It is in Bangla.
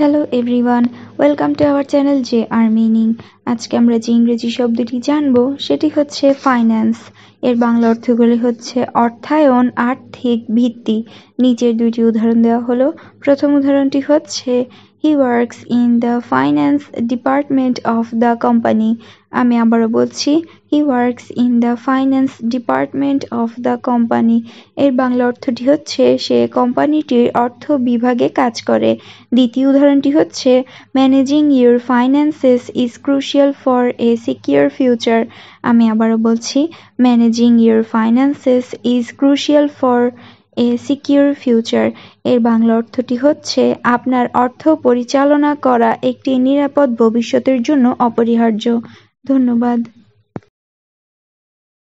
Hello everyone welcome to our channel J R meaning আজকে আমরা যে ইংরেজি শব্দটি জানব সেটি হচ্ছে ফাইন্যান্স এর বাংলা অর্থগুলি হচ্ছে অর্থায়ন আর্থিক ভিত্তি নিচের দুইটি উদাহরণ দেওয়া হলো প্রথম উদাহরণটি হচ্ছে He works in the finance department of the company. আমি আবারও বলছি he works in the finance department of the company এর বাংলা অর্থটি হচ্ছে সে কোম্পানিটির অর্থ বিভাগে কাজ করে দ্বিতীয় উদাহরণটি হচ্ছে managing your finances is crucial for a secure future আমি আবারও বলছি managing your finances is crucial for a secure future এর বাংলা অর্থটি হচ্ছে আপনার অর্থ পরিচালনা করা একটি নিরাপদ ভবিষ্যতের জন্য অপরিহার্য ধন্যবাদ